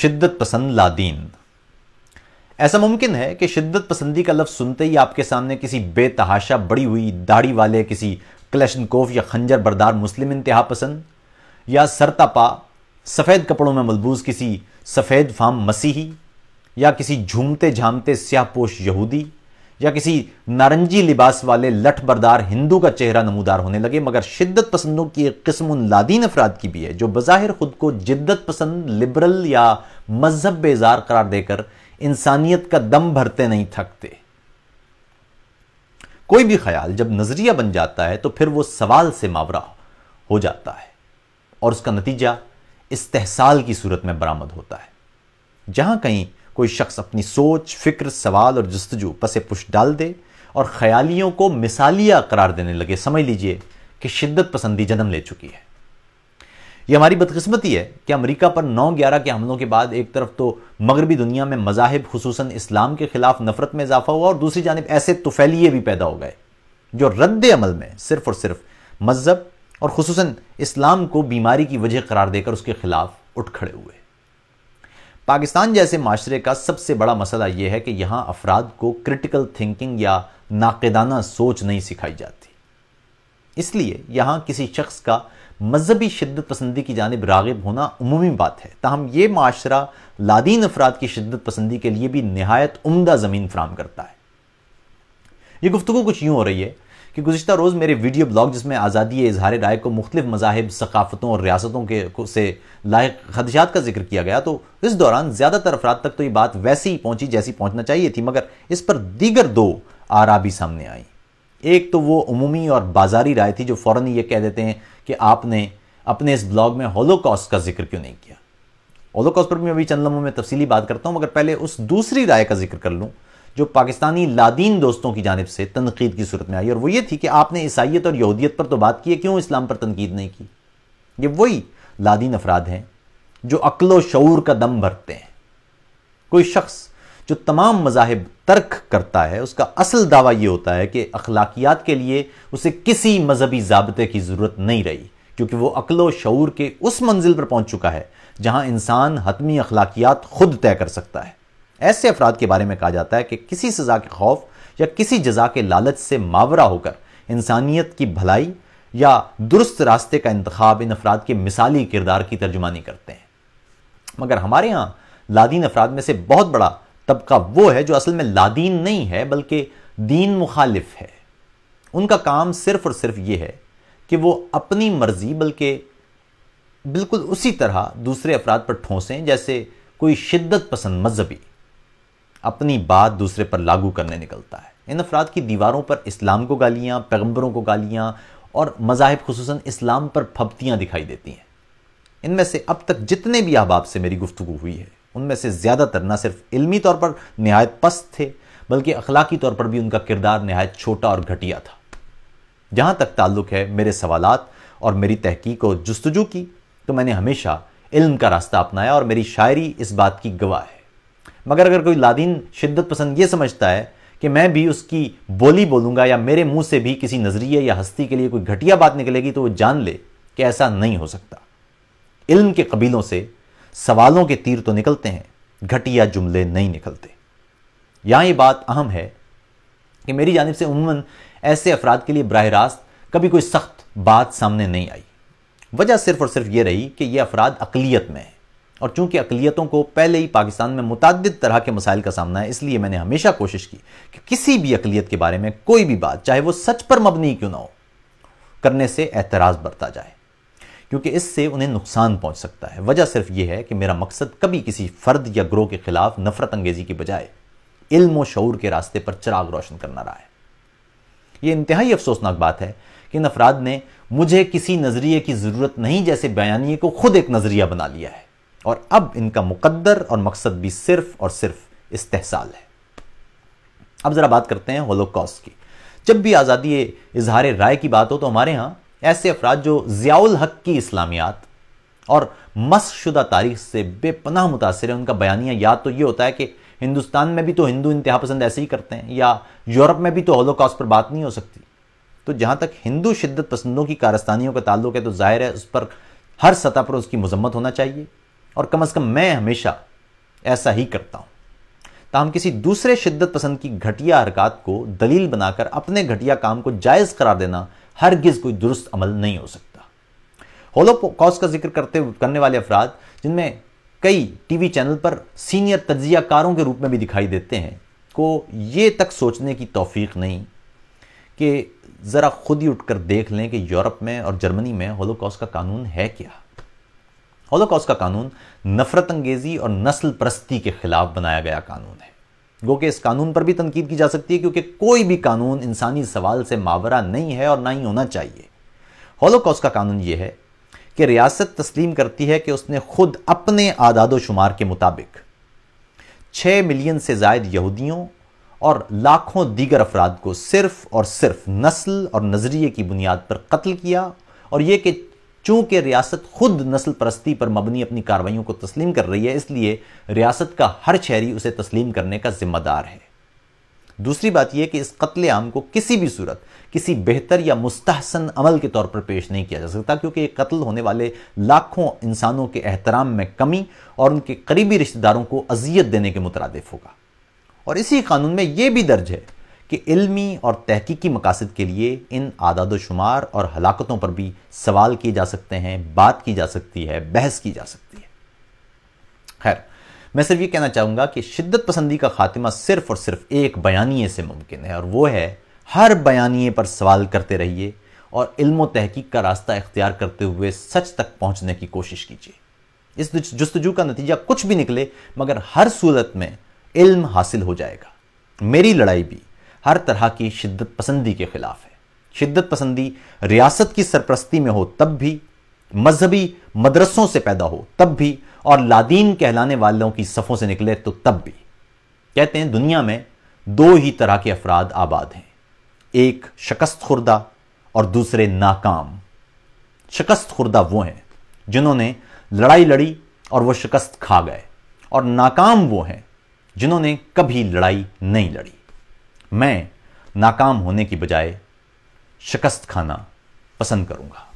शिद्दत पसंद लादीन ऐसा मुमकिन है कि शिद्दत पसंदी का लफ्ज़ सुनते ही आपके सामने किसी बेतहाशा बड़ी हुई दाढ़ी वाले किसी कोफ या खंजर बरदार मुस्लिम इंतहा पसंद या सरतापा सफ़ेद कपड़ों में मलबूज किसी सफ़ेद फाम मसीही या किसी झूमते झामते स्याह पोश यहूदी या किसी नारंगी लिबास वाले लठबरदार हिंदू का चेहरा नमूदार होने लगे मगर शिद्दत पसंदों की एक किस्म उन लादीन अफराद की भी है जो बज़ाहिर खुद को जिद्दत पसंद लिबरल या मजहब बेजार करार देकर इंसानियत का दम भरते नहीं थकते कोई भी ख्याल जब नज़रिया बन जाता है तो फिर वो सवाल से मावरा हो जाता है और उसका नतीजा इस तहसाल की सूरत में बरामद होता है जहां कहीं कोई शख्स अपनी सोच फिक्र सवाल और जस्तजू पसे पुश डाल दे और ख्यालियों को मिसालिया करार देने लगे समझ लीजिए कि शिद्दत पसंदी जन्म ले चुकी है यह हमारी बदकिस्मती है कि अमेरिका पर 9/11 के हमलों के बाद एक तरफ तो मगरबी दुनिया में मजाहब खसूस इस्लाम के खिलाफ नफरत में इजाफा हुआ और दूसरी जानब ऐसे तुफैलिए भी पैदा हो गए जो रद्द अमल में सिर्फ और सिर्फ मजहब और खसूस इस्लाम को बीमारी की वजह करार देकर उसके खिलाफ उठ खड़े हुए पाकिस्तान जैसे माशरे का सबसे बड़ा मसला यह है कि यहां अफराद को क्रिटिकल थिंकिंग या नाकदाना सोच नहीं सिखाई जाती इसलिए यहां किसी शख्स का मजहबी शिद्दत पसंदी की जानब रागब होना अमूमी बात है तहम ये माशरा लादीन अफराद की शिद्दत पसंदी के लिए भी नहायत उमदा ज़मीन फ्राहम करता है यह गुफ्तु कुछ यूं हो रही है कि गुजशत रोज़ मेरे वीडियो ब्लॉग जिसमें आज़ादी इजहार राय को मुख्तु मजाहब सकाफ़तों और रियासतों के से लाक खदशात का जिक्र किया गया तो इस दौरान ज़्यादातर अफराद तक तो ये बात वैसी ही पहुँची जैसी पहुँचना चाहिए थी मगर इस पर दीगर दो आरा भी सामने आई एक तो वो अमूमी और बाजारी राय थी जो फ़ौर ही ये कह देते हैं कि आपने अपने इस ब्लॉग में होलोकॉस्ट का जिक्र क्यों नहीं किया होलोकॉस्ट पर भी मैं अभी चंद लम्हों में तफसीली बात करता हूँ मगर पहले उस दूसरी राय का जिक्र कर लूँ जो पाकिस्तानी लादीन दोस्तों की जानब से तनकीद की सूरत में आई और वो ये थी कि आपने ईसाइत और यहूदियत पर तो बात की है क्यों इस्लाम पर तनकीद नहीं की ये वही लादीन अफराद हैं जो अक्ल शूर का दम भरते हैं कोई शख्स जो तमाम मजाहब तर्क करता है उसका असल दावा यह होता है कि अखलाकियात के लिए उसे किसी मजहबी जबते की ज़रूरत नहीं रही क्योंकि वह अकलो शूर के उस मंजिल पर पहुंच चुका है जहां इंसान हतमी अखलाकियात खुद तय कर सकता है ऐसे अफराद के बारे में कहा जाता है कि किसी सज़ा के खौफ या किसी जजा के लालच से मावरा होकर इंसानियत की भलाई या दुरुस्त रास्ते का इंतखब इन अफराद के मिसाली किरदार की तर्जुमानी करते हैं मगर हमारे यहाँ लादीन अफराद में से बहुत बड़ा तबका वो है जो असल में लादीन नहीं है बल्कि दीन मुखालिफ है उनका काम सिर्फ और सिर्फ ये है कि वो अपनी मर्जी बल्कि बिल्कुल उसी तरह दूसरे अफराद पर ठोंसें जैसे कोई शिद्दत पसंद मजहबी अपनी बात दूसरे पर लागू करने निकलता है इन अफराद की दीवारों पर इस्लाम को गालियाँ पैगम्बरों को गालियाँ और मजाहब खसूस इस्लाम पर फपतियाँ दिखाई देती हैं इनमें से अब तक जितने भी अहबाब से मेरी गुफ्तु हुई है उनमें से ज़्यादातर न सिर्फ इलमी तौर पर नहायत पस्त थे बल्कि अखलाकी तौर पर भी उनका किरदार नहायत छोटा और घटिया था जहाँ तक ताल्लुक़ है मेरे सवालत और मेरी तहकीक और जस्तजू की तो मैंने हमेशा इल्म का रास्ता अपनाया और मेरी शायरी इस बात की गवाह है मगर अगर कोई लादीन शिद्दत पसंद ये समझता है कि मैं भी उसकी बोली बोलूंगा या मेरे मुंह से भी किसी नज़रिए या हस्ती के लिए कोई घटिया बात निकलेगी तो वो जान ले कि ऐसा नहीं हो सकता इल्म के कबीलों से सवालों के तीर तो निकलते हैं घटिया जुमले नहीं निकलते यहां ये बात अहम है कि मेरी जानब से उमूमन ऐसे अफराद के लिए बरह रास्त कभी कोई सख्त बात सामने नहीं आई वजह सिर्फ और सिर्फ ये रही कि ये अफराद अकलीत में है और चूंकि अकलीतों को पहले ही पाकिस्तान में मुतद तरह के मसाइल का सामना है इसलिए मैंने हमेशा कोशिश की कि किसी भी अकलीत के बारे में कोई भी बात चाहे वो सच पर मबनी क्यों ना हो करने से एतराज़ बरता जाए क्योंकि इससे उन्हें नुकसान पहुंच सकता है वजह सिर्फ यह है कि मेरा मकसद कभी किसी फ़र्द या ग्रोह के ख़िलाफ़ नफरत अंगेज़ी की बजाय इल्म व शूर के रास्ते पर चिराग रोशन करना रहा है यह इंतहाई अफसोसनाक बात है कि इन अफराद ने मुझे किसी नज़रिए की ज़रूरत नहीं जैसे बयानिए को खुद एक नज़रिया बना लिया है और अब इनका मुकद्दर और मकसद भी सिर्फ और सिर्फ इस्तेसाल है अब ज़रा बात करते हैं होलोकॉस की जब भी आज़ादी इजहार राय की बात हो तो हमारे यहां ऐसे अफराद जो ज़ियाउल हक की इस्लामियात और मसशुदा तारीख से बेपनाह मुतासर है उनका बयानिया याद तो ये होता है कि हिंदुस्तान में भी तो हिंदू इंतहा पसंद ऐसे ही करते हैं या यूरोप में भी तो होलोकॉस पर बात नहीं हो सकती तो जहां तक हिंदू शिद्दत पसंदों की कारस्तानियों का ताल्लुक है तो जाहिर है उस पर हर सतह पर उसकी मजम्मत होना चाहिए और कम अज़ कम मैं हमेशा ऐसा ही करता हूं ताहम किसी दूसरे शिद्दत पसंद की घटिया हरकत को दलील बनाकर अपने घटिया काम को जायज़ करार देना हरगिज़ कोई दुरुस्त अमल नहीं हो सकता होलो कॉस का जिक्र करते करने वाले अफराद जिनमें कई टीवी चैनल पर सीनियर तजियाकारों के रूप में भी दिखाई देते हैं को ये तक सोचने की तोफीक नहीं कि ज़रा खुद ही उठकर देख लें कि यूरोप में और जर्मनी में होलोकॉस का कानून है क्या होलोकॉस का कानून नफरत अंगेजी और नस्ल परस्ती के खिलाफ बनाया गया कानून है गो कि इस कानून पर भी तनकीद की जा सकती है क्योंकि कोई भी कानून इंसानी सवाल से मावरा नहीं है और ना ही होना चाहिए होलोकॉस का कानून यह है कि रियासत तस्लीम करती है कि उसने खुद अपने आदाद शुमार के मुताबिक छः मिलियन से जायद यहूदियों और लाखों दीगर अफराद को सिर्फ और सिर्फ नस्ल और नज़रिए की बुनियाद पर कत्ल किया और ये कि चूंकि रियासत खुद नस्ल परस्ती पर मबनी अपनी कार्रवाइयों को तस्लीम कर रही है इसलिए रियासत का हर शहरी उसे तस्लीम करने का जिम्मेदार है दूसरी बात यह कि इस कत्ल आम को किसी भी सूरत किसी बेहतर या मुस्तहसन अमल के तौर पर पेश नहीं किया जा सकता क्योंकि ये कत्ल होने वाले लाखों इंसानों के एहतराम में कमी और उनके करीबी रिश्तेदारों को अजियत देने के मुतरद होगा और इसी कानून में यह भी दर्ज है कि इल्मी और तहकीकी मकासद के लिए इन आदाद शुमार और हलाकतों पर भी सवाल किए जा सकते हैं बात की जा सकती है बहस की जा सकती है खैर मैं सिर्फ ये कहना चाहूँगा कि शिद्दत पसंदी का खात्मा सिर्फ और सिर्फ एक बयानिए से मुमकिन है और वो है हर बयानिए पर सवाल करते रहिए और इल्म तहकीक का रास्ता इख्तियार करते हुए सच तक पहुँचने की कोशिश कीजिए इस जस्तजू का नतीजा कुछ भी निकले मगर हर सूरत में इल्म हासिल हो जाएगा मेरी लड़ाई भी हर तरह की शिद्दत पसंदी के खिलाफ है शिद्दत पसंदी रियासत की सरप्रस्ती में हो तब भी मजहबी मदरसों से पैदा हो तब भी और लादीन कहलाने वालों की सफ़ों से निकले तो तब भी कहते हैं दुनिया में दो ही तरह के अफराद आबाद हैं एक शिकस्त खुर्दा और दूसरे नाकाम शिकस्त खुर्दा वो हैं जिन्होंने लड़ाई लड़ी और वो शिकस्त खा गए और नाकाम वो हैं जिन्होंने कभी लड़ाई नहीं लड़ी मैं नाकाम होने की बजाय शिकस्त खाना पसंद करूँगा